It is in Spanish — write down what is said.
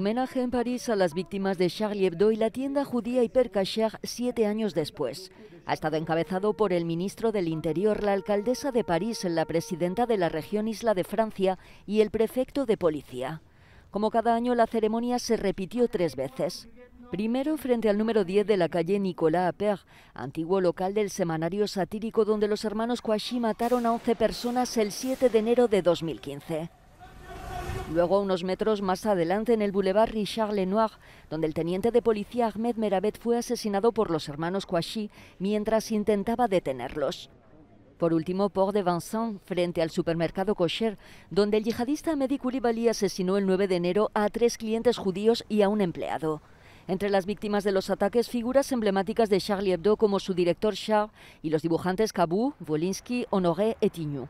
Homenaje en París a las víctimas de Charlie Hebdo y la tienda judía Hypercacher siete años después. Ha estado encabezado por el ministro del Interior, la alcaldesa de París, la presidenta de la región Isla de Francia y el prefecto de policía. Como cada año, la ceremonia se repitió tres veces. Primero, frente al número 10 de la calle Nicolas Appert, antiguo local del semanario satírico donde los hermanos Kouachi mataron a 11 personas el 7 de enero de 2015. Luego, unos metros más adelante, en el Boulevard Richard Lenoir, donde el teniente de policía Ahmed Merabet fue asesinado por los hermanos Kouachi mientras intentaba detenerlos. Por último, Port de Vincent, frente al supermercado Cocher, donde el yihadista Mehdi Koulibaly asesinó el 9 de enero a tres clientes judíos y a un empleado. Entre las víctimas de los ataques figuras emblemáticas de Charlie Hebdo como su director Charles y los dibujantes Cabou, Volinsky, Honoré et Tignou.